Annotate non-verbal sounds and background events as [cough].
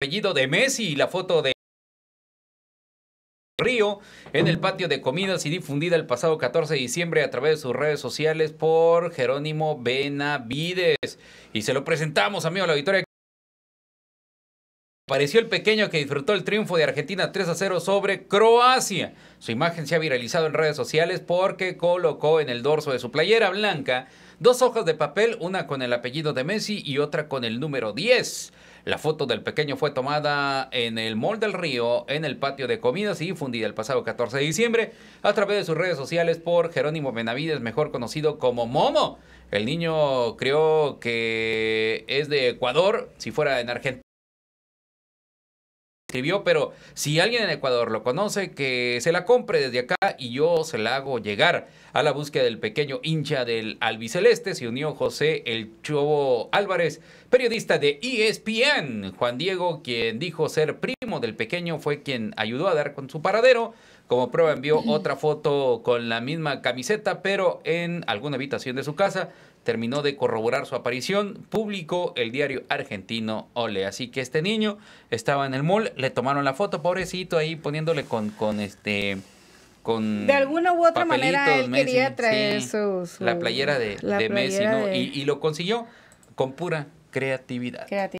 apellido de Messi y la foto de Río en el patio de comidas y difundida el pasado 14 de diciembre a través de sus redes sociales por Jerónimo Benavides. Y se lo presentamos, amigo, la victoria. Apareció el pequeño que disfrutó el triunfo de Argentina 3 a 0 sobre Croacia. Su imagen se ha viralizado en redes sociales porque colocó en el dorso de su playera blanca dos hojas de papel, una con el apellido de Messi y otra con el número 10. La foto del pequeño fue tomada en el Mall del Río, en el patio de comidas y fundida el pasado 14 de diciembre a través de sus redes sociales por Jerónimo Benavides, mejor conocido como Momo. El niño creo que es de Ecuador, si fuera en Argentina escribió, pero si alguien en Ecuador lo conoce, que se la compre desde acá y yo se la hago llegar a la búsqueda del pequeño hincha del albiceleste. Se unió José El Chobo Álvarez, periodista de ESPN. Juan Diego, quien dijo ser primo del pequeño, fue quien ayudó a dar con su paradero. Como prueba envió [clears throat] otra foto con la misma camiseta, pero en alguna habitación de su casa terminó de corroborar su aparición, publicó el diario argentino Ole. Así que este niño estaba en el mall, le tomaron la foto, pobrecito, ahí poniéndole con, con este... Con de alguna u otra manera él quería traer su, la playera de, Messi, ¿no? Y, y, lo consiguió con pura creatividad. creatividad.